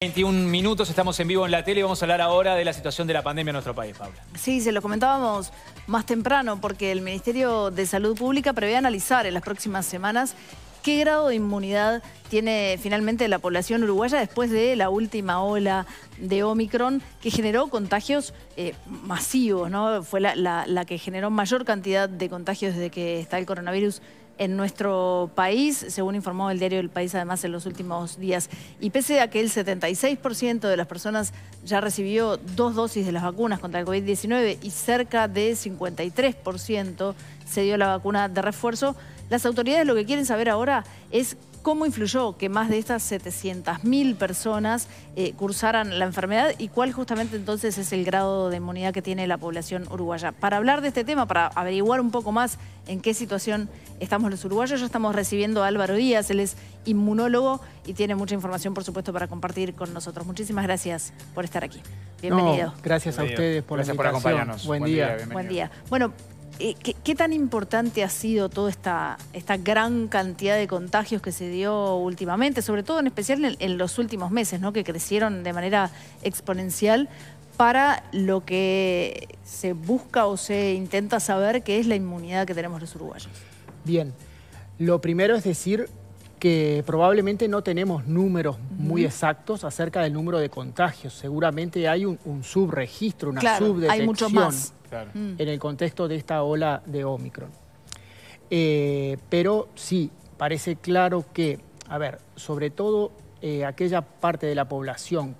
21 minutos, estamos en vivo en la tele y vamos a hablar ahora de la situación de la pandemia en nuestro país, Paula. Sí, se lo comentábamos más temprano porque el Ministerio de Salud Pública prevé analizar en las próximas semanas qué grado de inmunidad tiene finalmente la población uruguaya después de la última ola de Omicron que generó contagios eh, masivos, ¿no? Fue la que generó mayor cantidad de contagios desde que está el coronavirus en nuestro país, según informó el diario El País además en los últimos días. Y pese a que el 76% de las personas ya recibió dos dosis de las vacunas contra el COVID-19 y cerca de 53% se dio la vacuna de refuerzo, las autoridades lo que quieren saber ahora es cómo influyó que más de estas 700.000 personas eh, cursaran la enfermedad y cuál justamente entonces es el grado de inmunidad que tiene la población uruguaya. Para hablar de este tema, para averiguar un poco más en qué situación estamos los uruguayos, ya estamos recibiendo a Álvaro Díaz, él es inmunólogo y tiene mucha información, por supuesto, para compartir con nosotros. Muchísimas gracias por estar aquí. Bienvenido. gracias a ustedes por por acompañarnos. Buen, día. Eh, ¿Qué, tan importante ha sido toda esta, gran cantidad de contagios que se dio últimamente, sobre todo en especial en, los últimos meses, ¿no? que crecieron de manera exponencial para lo que se busca o se intenta saber que es la inmunidad que tenemos los uruguayos? Bien, lo primero es decir que probablemente no tenemos números muy exactos acerca del número de contagios. Seguramente hay un, subregistro, una claro, Hay mucho más. Mm. en el contexto de esta ola de Omicron. Eh, pero sí, parece claro que, a ver, sobre todo eh, aquella parte de la población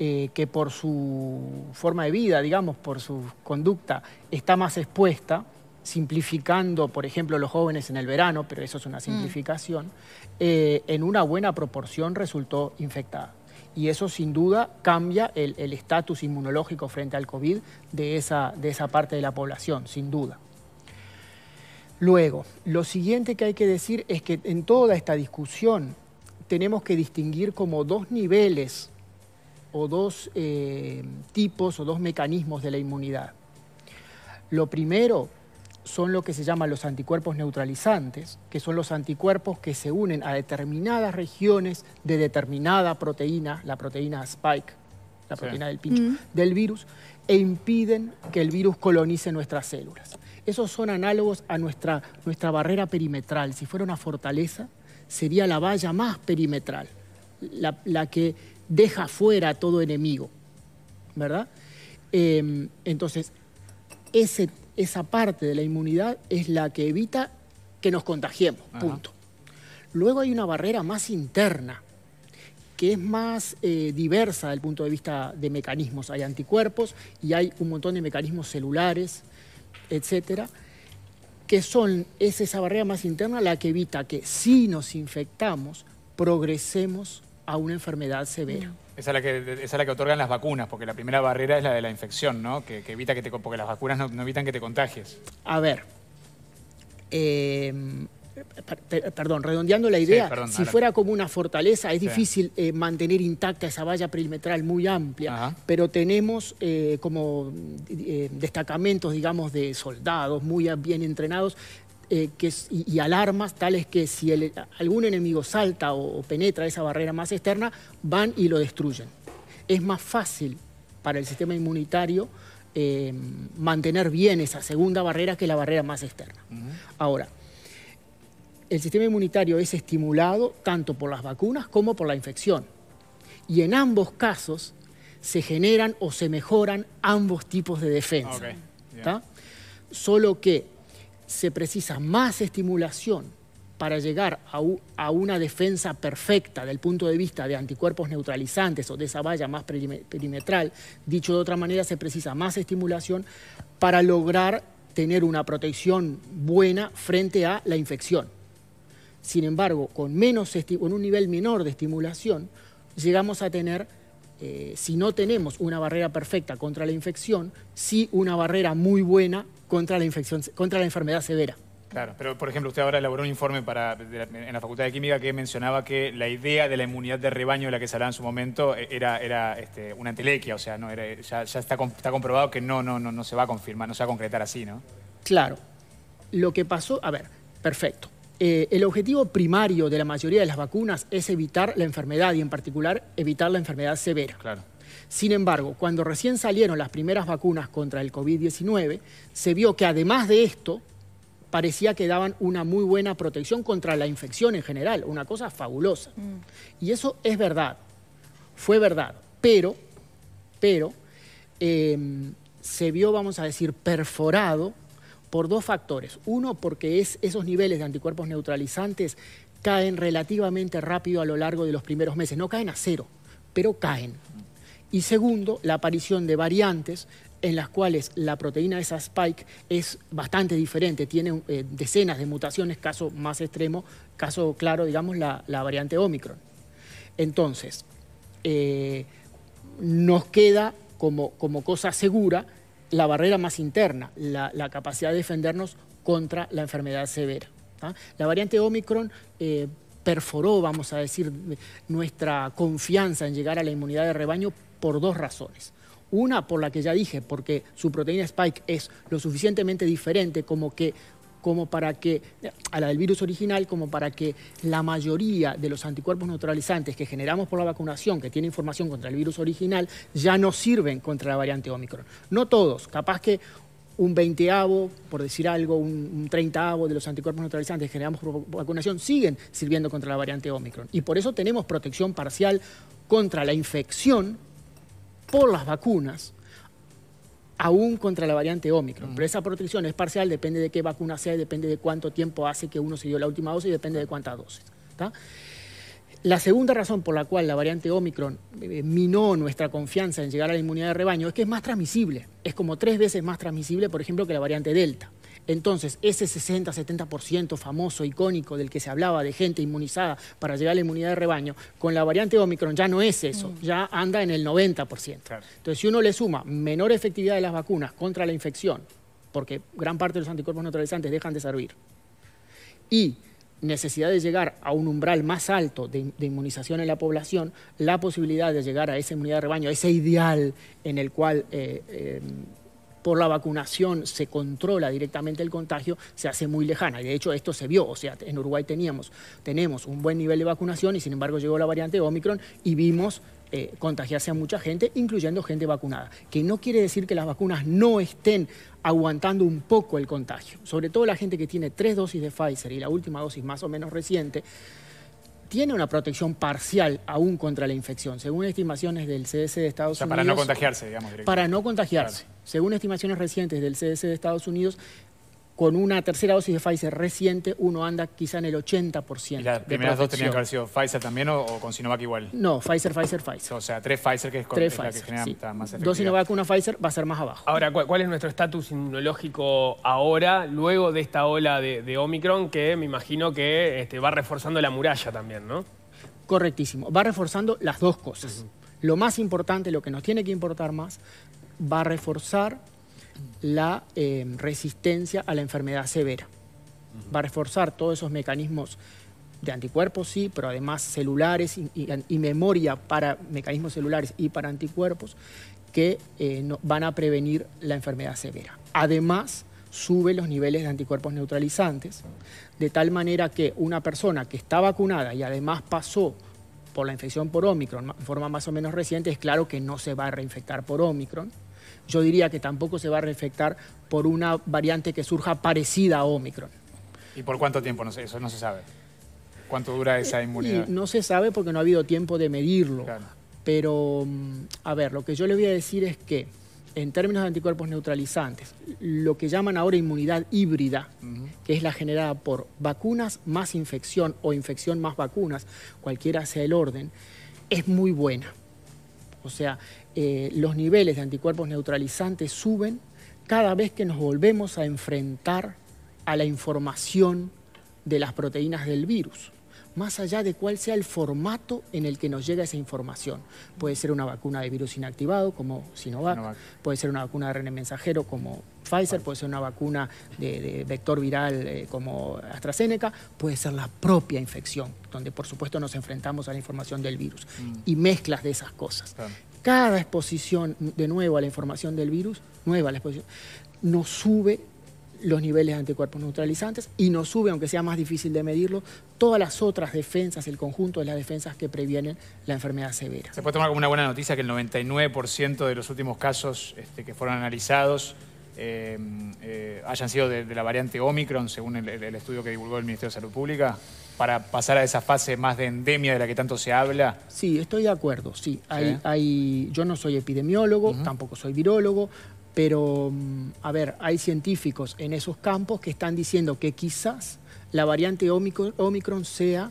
eh, que por su forma de vida, digamos, por su conducta, está más expuesta, simplificando, por ejemplo, los jóvenes en el verano, pero eso es una mm. simplificación, en una buena proporción resultó infectada y eso sin duda cambia el estatus inmunológico frente al COVID de esa, de esa parte de la población, sin duda. Luego, lo siguiente que hay que decir es que en toda esta discusión tenemos que distinguir como dos niveles o dos eh, tipos o dos mecanismos de la inmunidad. Lo primero son lo que se llaman los anticuerpos neutralizantes, que son los anticuerpos que se unen a determinadas regiones de determinada proteína, la proteína spike, la proteína del mm. del virus, e impiden que el virus colonice nuestras células. Esos son análogos a nuestra, nuestra barrera perimetral. Si fuera una fortaleza, sería la valla más perimetral, la, que deja fuera a todo enemigo, ¿verdad? Em, entonces, ese, esa parte de la inmunidad es la que evita que nos contagiemos, punto. Luego hay una barrera más interna, que es más eh, diversa desde el punto de vista de mecanismos. Hay anticuerpos y hay un montón de mecanismos celulares, etcétera, que son, es esa barrera más interna la que evita que si nos infectamos, progresemos a una enfermedad severa. Esa es, la que, la que otorgan las vacunas, porque la primera barrera es la de la infección, ¿no? Que, evita que te, porque las vacunas no, evitan que te contagies. A ver, eh, perdón, redondeando la idea, si fuera como una fortaleza, es difícil eh, mantener intacta esa valla perimetral muy amplia, pero tenemos eh, como destacamentos, digamos, de soldados muy bien entrenados eh, y, alarmas tales que si algún enemigo salta o, penetra esa barrera más externa, van y lo destruyen. Es más fácil para el sistema inmunitario eh, mantener bien esa segunda barrera que la barrera más externa. Ahora, el sistema inmunitario es estimulado tanto por las vacunas como por la infección. Y en ambos casos se generan o se mejoran ambos tipos de defensa. Solo que se precisa más estimulación para llegar a, una defensa perfecta del punto de vista de anticuerpos neutralizantes o de esa valla más perimetral, dicho de otra manera, se precisa más estimulación para lograr tener una protección buena frente a la infección. Sin embargo, con, menos con un nivel menor de estimulación, llegamos a tener eh, si no tenemos una barrera perfecta contra la infección, sí una barrera muy buena contra la, infección, contra la enfermedad severa. Claro, pero por ejemplo usted ahora elaboró un informe para, en la Facultad de Química que mencionaba que la idea de la inmunidad de rebaño de la que se hablaba en su momento eh, era, era este, una entelequia, o sea, no era, ya, está, está, comprobado que no, no, no, no se va a confirmar, no se va a concretar así, ¿no? Claro, lo que pasó, a ver, perfecto. Eh, el objetivo primario de la mayoría de las vacunas es evitar la enfermedad y en particular evitar la enfermedad severa. Claro. Sin embargo, cuando recién salieron las primeras vacunas contra el COVID-19, se vio que además de esto, parecía que daban una muy buena protección contra la infección en general, una cosa fabulosa. Mm. Y eso es verdad, fue verdad, pero, pero eh, se vio, vamos a decir, perforado por dos factores. Uno, porque esos niveles de anticuerpos neutralizantes caen relativamente rápido a lo largo de los primeros meses. No caen a cero, pero caen. Y segundo, la aparición de variantes en las cuales la proteína de esa spike es bastante diferente, tiene eh, decenas de mutaciones, caso más extremo, caso claro, digamos, la, variante Omicron. Entonces, eh, nos queda como, como cosa segura la barrera más interna, la, capacidad de defendernos contra la enfermedad severa. La variante Omicron eh, perforó, vamos a decir, nuestra confianza en llegar a la inmunidad de rebaño por dos razones. Una por la que ya dije, porque su proteína Spike es lo suficientemente diferente como que como para que, a la del virus original, como para que la mayoría de los anticuerpos neutralizantes que generamos por la vacunación, que tiene información contra el virus original, ya no sirven contra la variante Omicron. No todos, capaz que un veinteavo, por decir algo, un treintaavo de los anticuerpos neutralizantes que generamos por vacunación siguen sirviendo contra la variante Omicron. Y por eso tenemos protección parcial contra la infección por las vacunas, aún contra la variante Omicron. Pero mm. esa protección es parcial, depende de qué vacuna sea, depende de cuánto tiempo hace que uno se dio la última dosis, y depende de cuántas dosis. La segunda razón por la cual la variante Omicron eh, minó nuestra confianza en llegar a la inmunidad de rebaño es que es más transmisible. Es como tres veces más transmisible, por ejemplo, que la variante Delta. Entonces, ese 60-70% famoso, icónico, del que se hablaba de gente inmunizada para llegar a la inmunidad de rebaño, con la variante Omicron ya no es eso, mm. ya anda en el 90%. Entonces, si uno le suma menor efectividad de las vacunas contra la infección, porque gran parte de los anticuerpos neutralizantes dejan de servir, y necesidad de llegar a un umbral más alto de, inmunización en la población, la posibilidad de llegar a esa inmunidad de rebaño, ese ideal en el cual eh, eh, por la vacunación se controla directamente el contagio, se hace muy lejana. Y de hecho esto se vio, o sea, en Uruguay teníamos, tenemos un buen nivel de vacunación y sin embargo llegó la variante Omicron y vimos eh, contagiarse a mucha gente, incluyendo gente vacunada. Que no quiere decir que las vacunas no estén aguantando un poco el contagio. Sobre todo la gente que tiene tres dosis de Pfizer y la última dosis más o menos reciente, tiene una protección parcial aún contra la infección, según estimaciones del CDC de Estados Unidos. Para no contagiarse, digamos. Para no contagiarse. Según estimaciones recientes del CDC de Estados Unidos, con una tercera dosis de Pfizer reciente, uno anda quizá en el 80%. ¿Y las primeras dos tenían que haber sido Pfizer también o, con Sinovac igual? No, Pfizer, Pfizer, Pfizer. O sea, tres Pfizer que es, tres Pfizer, la que genera más efectividad. Dos Sinovac, una Pfizer, va a ser más abajo. Ahora, ¿cuál, es nuestro estatus inmunológico ahora, luego de esta ola de, Omicron, que me imagino que este, va reforzando la muralla también, ¿no? Correctísimo. Va reforzando las dos cosas. Lo más importante, lo que nos tiene que importar más, va a reforzar la eh, resistencia a la enfermedad severa. Va a reforzar todos esos mecanismos de anticuerpos, sí, pero además celulares y, memoria para mecanismos celulares y para anticuerpos que eh, van a prevenir la enfermedad severa. Además, sube los niveles de anticuerpos neutralizantes, de tal manera que una persona que está vacunada y además pasó por la infección por Omicron, en forma más o menos reciente, es claro que no se va a reinfectar por Omicron. Yo diría que tampoco se va a reinfectar por una variante que surja parecida a Omicron. ¿Y por cuánto tiempo? No eso no se sabe. ¿Cuánto dura eh, esa inmunidad? no se sabe porque no ha habido tiempo de medirlo. Pero, mm, a ver, lo que yo le voy a decir es que en términos de anticuerpos neutralizantes, lo que llaman ahora inmunidad híbrida, que es la generada por vacunas más infección o infección más vacunas, cualquiera sea el orden, es muy buena. O sea, eh, los niveles de anticuerpos neutralizantes suben cada vez que nos volvemos a enfrentar a la información de las proteínas del virus más allá de cuál sea el formato en el que nos llega esa información. Puede ser una vacuna de virus inactivado como Sinovac, puede ser una vacuna de RN mensajero como Pfizer, puede ser una vacuna de, vector viral eh, como AstraZeneca, puede ser la propia infección, donde por supuesto nos enfrentamos a la información del virus mm. y mezclas de esas cosas. Cada exposición de nuevo a la información del virus, nueva la exposición, nos sube los niveles de anticuerpos neutralizantes y no sube, aunque sea más difícil de medirlo, todas las otras defensas, el conjunto de las defensas que previenen la enfermedad severa. Se puede tomar como una buena noticia que el 99% de los últimos casos este, que fueron analizados eh, eh, hayan sido de, la variante Omicron, según el, estudio que divulgó el Ministerio de Salud Pública, para pasar a esa fase más de endemia de la que tanto se habla? Sí, estoy de acuerdo, sí. Hay, yo no soy epidemiólogo, tampoco soy virólogo, pero, mm, a ver, hay científicos en esos campos que están diciendo que quizás la variante Omicron sea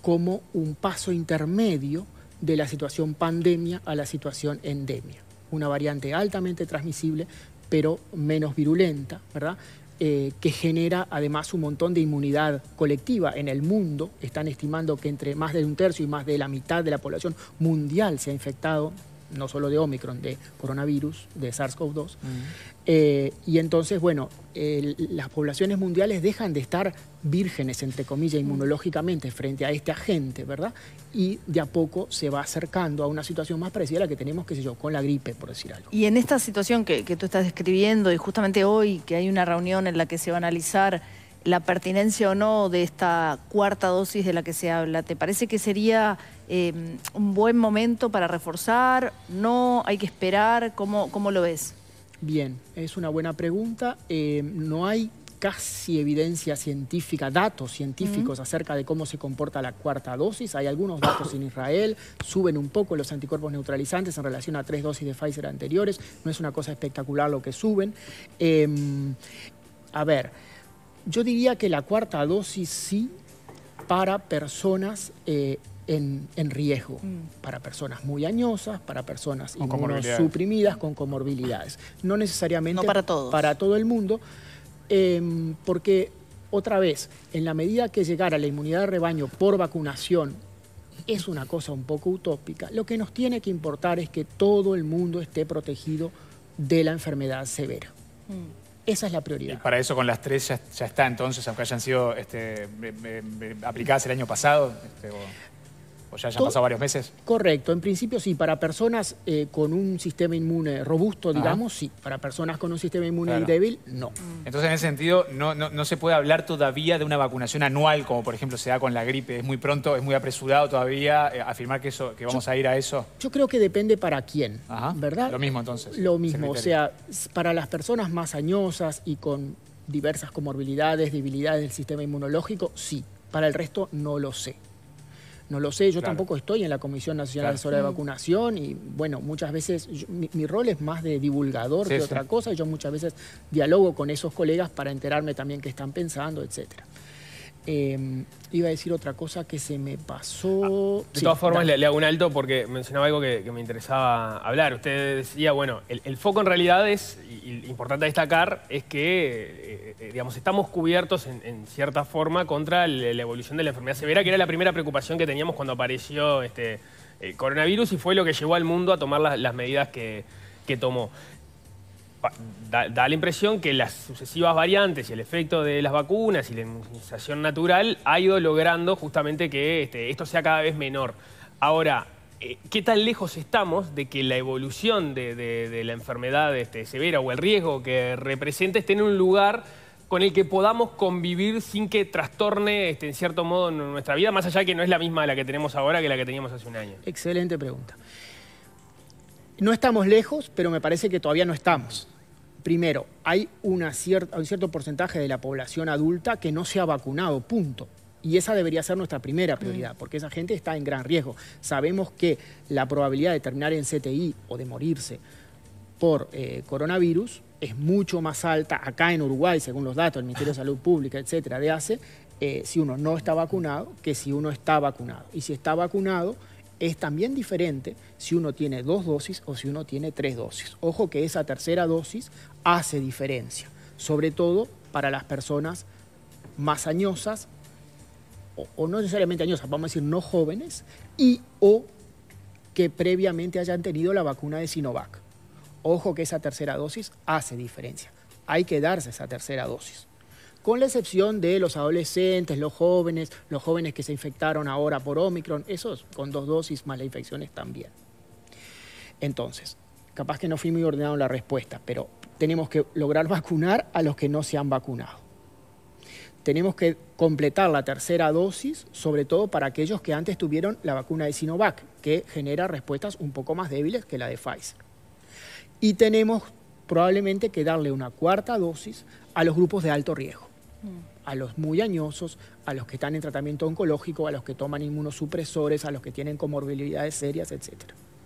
como un paso intermedio de la situación pandemia a la situación endemia. Una variante altamente transmisible, pero menos virulenta, ¿verdad? Eh, que genera además un montón de inmunidad colectiva en el mundo. Están estimando que entre más de un tercio y más de la mitad de la población mundial se ha infectado no solo de Omicron, de coronavirus, de SARS-CoV-2. Eh, y entonces, bueno, las poblaciones mundiales dejan de estar vírgenes, entre comillas, inmunológicamente frente a este agente, ¿verdad? Y de a poco se va acercando a una situación más parecida a la que tenemos, qué sé yo, con la gripe, por decir algo. Y en esta situación que, que tú estás describiendo, y justamente hoy que hay una reunión en la que se va a analizar la pertinencia o no de esta cuarta dosis de la que se habla, ¿te parece que sería Em, un buen momento para reforzar? ¿No? ¿Hay que esperar? ¿Cómo, cómo lo ves? Bien, es una buena pregunta. Em, no hay casi evidencia científica, datos científicos acerca de cómo se comporta la cuarta dosis. Hay algunos datos en Israel, suben un poco los anticuerpos neutralizantes en relación a tres dosis de Pfizer anteriores. No es una cosa espectacular lo que suben. Em, a ver, yo diría que la cuarta dosis sí para personas eh, en, riesgo mm. para personas muy añosas, para personas suprimidas con comorbilidades. No necesariamente para, todo el mundo, em, porque otra vez, en la medida que llegara la inmunidad de rebaño por vacunación es una cosa un poco utópica, lo que nos tiene que importar es que todo el mundo esté protegido de la enfermedad severa. Mm. Esa es la prioridad. Y para eso con las tres ya, está entonces, aunque hayan sido este, eh, eh, eh, aplicadas el año pasado. Este, o sea, ya han pasado varios meses. Correcto, en principio sí, para personas eh, con un sistema inmune robusto, digamos, sí. Para personas con un sistema inmune débil, no. Mm. Entonces, en ese sentido, no, no, no, se puede hablar todavía de una vacunación anual, como por ejemplo se da con la gripe. Es muy pronto, es muy apresurado todavía eh, afirmar que, eso, que vamos a ir a eso. Yo creo que depende para quién, ¿verdad? Lo mismo entonces. Lo mismo, o sea, para las personas más añosas y con diversas comorbilidades, debilidades del sistema inmunológico, sí. Para el resto no lo sé no lo sé, yo tampoco estoy en la Comisión Nacional de mm. Vacunación y bueno, muchas veces mi, rol es más de divulgador que otra cosa, yo muchas veces dialogo con esos colegas para enterarme también qué están pensando, etcétera. Eh, iba a decir otra cosa que se me pasó. Ah, de todas formas, le, hago un alto porque mencionaba algo que, me interesaba hablar. Usted decía, bueno, el, foco en realidad es, y, importante destacar, es que, eh, eh, digamos, estamos cubiertos en, cierta forma contra la, evolución de la enfermedad severa, que era la primera preocupación que teníamos cuando apareció este, el coronavirus y fue lo que llevó al mundo a tomar las, medidas que, que tomó da, la impresión que las sucesivas variantes y el efecto de las vacunas y la inmunización natural ha ido logrando justamente que este, esto sea cada vez menor. Ahora, eh, ¿qué tan lejos estamos de que la evolución de, la enfermedad este, severa o el riesgo que representa esté en un lugar con el que podamos convivir sin que trastorne, este, en cierto modo, nuestra vida, más allá de que no es la misma la que tenemos ahora que la que teníamos hace un año? Excelente pregunta. No estamos lejos, pero me parece que todavía no estamos primero, hay un cierto porcentaje de la población adulta que no se ha vacunado, punto. Y esa debería ser nuestra primera prioridad, mm. porque esa gente está en gran riesgo. Sabemos que la probabilidad de terminar en CTI o de morirse por eh, coronavirus es mucho más alta acá en Uruguay, según los datos del Ministerio de Salud Pública, etcétera, de hace, eh, si uno no está vacunado, que si uno está vacunado. Y si está vacunado, es también diferente si uno tiene dos dosis o si uno tiene tres dosis. Ojo que esa tercera dosis hace diferencia, sobre todo para las personas más añosas, o, no necesariamente añosas, vamos a decir no jóvenes, y o que previamente hayan tenido la vacuna de Sinovac. Ojo que esa tercera dosis hace diferencia. Hay que darse esa tercera dosis con la excepción de los adolescentes, los jóvenes, los jóvenes que se infectaron ahora por Omicron, esos con dos dosis más las infecciones también. Entonces, capaz que no fui muy ordenado en la respuesta, pero tenemos que lograr vacunar a los que no se han vacunado. Tenemos que completar la tercera dosis, sobre todo para aquellos que antes tuvieron la vacuna de Sinovac, que genera respuestas un poco más débiles que la de Pfizer. Y tenemos probablemente que darle una cuarta dosis a los grupos de alto riesgo. Mm. a los muy añosos, a los que están en tratamiento oncológico, a los que toman inmunosupresores, a los que tienen comorbilidades serias, etc.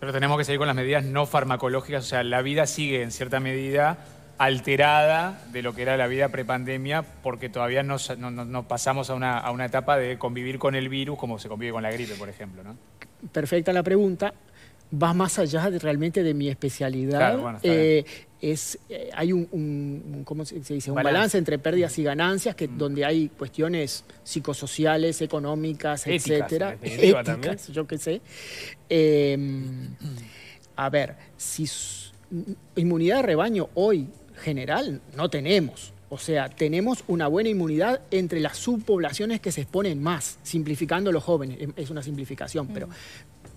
Pero tenemos que seguir con las medidas no farmacológicas, o sea, la vida sigue en cierta medida alterada de lo que era la vida prepandemia, porque todavía no, pasamos a una, etapa de convivir con el virus como se convive con la gripe, por ejemplo. Perfecta la pregunta. Va más allá de, realmente de mi especialidad. Eh, es, eh, hay un, dice? un balance. entre pérdidas y ganancias, que, donde hay cuestiones psicosociales, económicas, etcétera, éticas, yo qué sé. Em, a ver, si inmunidad de rebaño hoy general no tenemos. O sea, tenemos una buena inmunidad entre las subpoblaciones que se exponen más, simplificando los jóvenes, em, es una simplificación, pero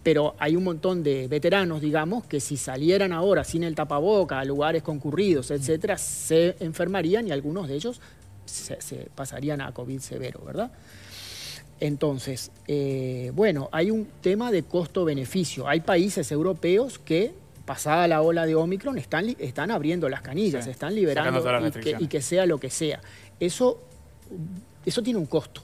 pero hay un montón de veteranos, digamos, que si salieran ahora sin el tapaboca a lugares concurridos, etcétera, se enfermarían y algunos de ellos se, pasarían a COVID severo, ¿verdad? Entonces, eh, bueno, hay un tema de costo-beneficio. Hay países europeos que, pasada la ola de Omicron, están, están abriendo las canillas, están liberando y que, y que, sea lo que sea. Eso, eso tiene un costo.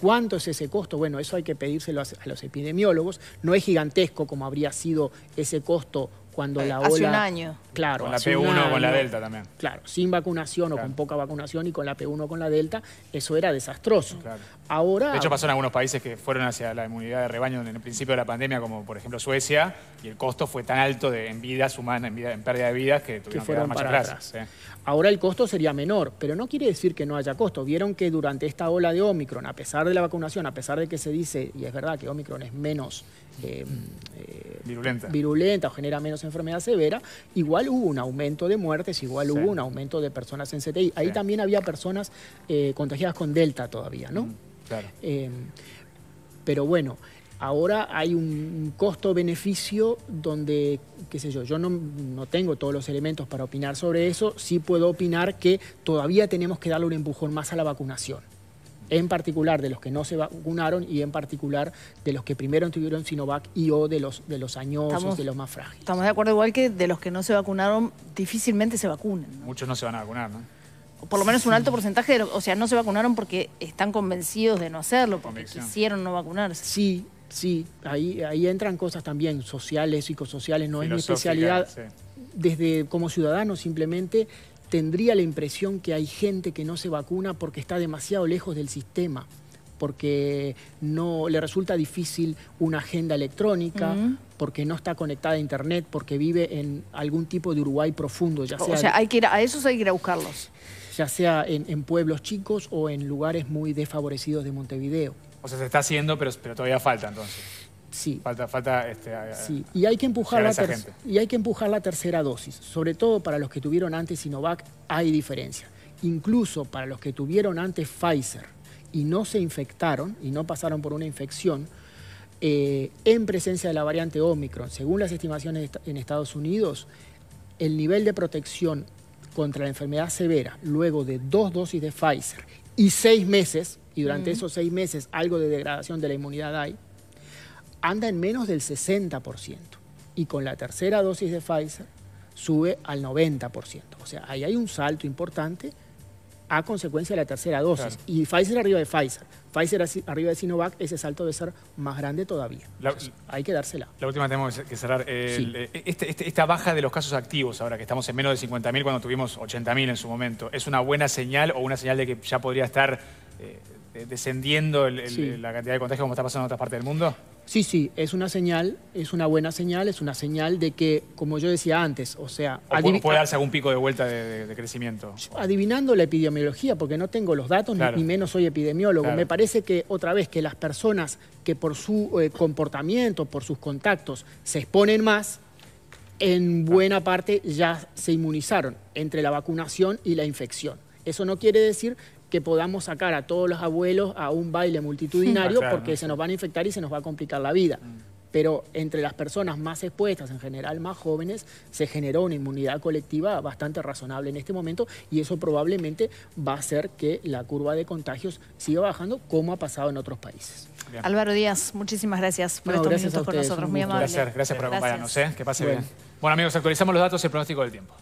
¿Cuánto es ese costo? Bueno, eso hay que pedírselo a, los epidemiólogos. No es gigantesco como habría sido ese costo cuando eh, la ola. Hace un año. Claro. Con la P1 o con la Delta también. Claro, sin vacunación o con poca vacunación y con la P1 o con la Delta, eso era desastroso. Ahora. De hecho, pasó en algunos países que fueron hacia la inmunidad de rebaño en el principio de la pandemia, como por ejemplo Suecia, y el costo fue tan alto de, en vidas humanas, en, pérdida de vidas, que tuvieron que, fueron dar Ahora el costo sería menor, pero no quiere decir que no haya costo. Vieron que durante esta ola de Omicron, a pesar de la vacunación, a pesar de que se dice, y es verdad que Omicron es menos eh, eh, virulenta. o genera menos enfermedad severa, igual hubo un aumento de muertes, igual hubo un aumento de personas en CTI. Ahí también había personas eh, contagiadas con Delta todavía, ¿no? Mm, claro. pero bueno, ahora hay un costo-beneficio donde, qué sé yo, yo no, no, tengo todos los elementos para opinar sobre eso, sí puedo opinar que todavía tenemos que darle un empujón más a la vacunación en particular de los que no se vacunaron y en particular de los que primero tuvieron Sinovac y o de los, de los añosos, de los más frágiles. Estamos de acuerdo igual que de los que no se vacunaron, difícilmente se vacunan. Muchos no se van a vacunar, ¿no? por lo menos un alto porcentaje, o sea, no se vacunaron porque están convencidos de no hacerlo, porque quisieron no vacunarse. Sí, sí, ahí, ahí entran cosas también sociales, psicosociales, no es mi especialidad. Desde como ciudadano simplemente tendría la impresión que hay gente que no se vacuna porque está demasiado lejos del sistema porque no le resulta difícil una agenda electrónica, porque no está conectada a internet, porque vive en algún tipo de Uruguay profundo, ya sea. O sea, hay que a, esos hay que ir a buscarlos. Ya sea en, pueblos chicos o en lugares muy desfavorecidos de Montevideo. O sea, se está haciendo, pero, pero todavía falta entonces. Sí. Falta, falta este, Y hay que empujar la y hay que empujar la tercera dosis, sobre todo para los que tuvieron antes Sinovac hay diferencia. Incluso para los que tuvieron antes Pfizer y no se infectaron y no pasaron por una infección eh, en presencia de la variante Omicron, según las estimaciones en Estados Unidos, el nivel de protección contra la enfermedad severa luego de dos dosis de Pfizer y seis meses, y durante esos seis meses algo de degradación de la inmunidad hay, anda en menos del 60%. Y con la tercera dosis de Pfizer sube al 90%. O sea, ahí hay un salto importante a consecuencia de la tercera dosis. Y Pfizer arriba de Pfizer. Pfizer arriba de Sinovac, ese salto debe ser más grande todavía. hay que dársela. La última tenemos que cerrar. Eh, eh, este, este, esta baja de los casos activos ahora, que estamos en menos de 50.000 cuando tuvimos 80.000 en su momento, ¿es una buena señal o una señal de que ya podría estar eh, eh, descendiendo la cantidad de contagios como está pasando en otras partes del mundo? Sí, sí, es una señal, es una buena señal, es una señal de que, como yo decía antes, o sea... O puede darse algún pico de vuelta de, crecimiento. Adivinando la epidemiología, porque no tengo los datos, ni, menos soy epidemiólogo. Me parece que, otra vez, que las personas que por su eh, comportamiento, por sus contactos, se exponen más, en buena parte ya se inmunizaron entre la vacunación y la infección. Eso no quiere decir que podamos sacar a todos los abuelos a un baile multitudinario porque se nos van a infectar y se nos va a complicar la vida. Pero entre las personas más expuestas, en general más jóvenes, se generó una inmunidad colectiva bastante razonable en este momento y eso probablemente va a hacer que la curva de contagios siga bajando como ha pasado en otros países. Álvaro Díaz, muchísimas gracias por estar estos con nosotros. Muy amable. Gracias, gracias por acompañarnos. ¿eh? Que pase bien. Bueno amigos, actualizamos los datos y el pronóstico del tiempo.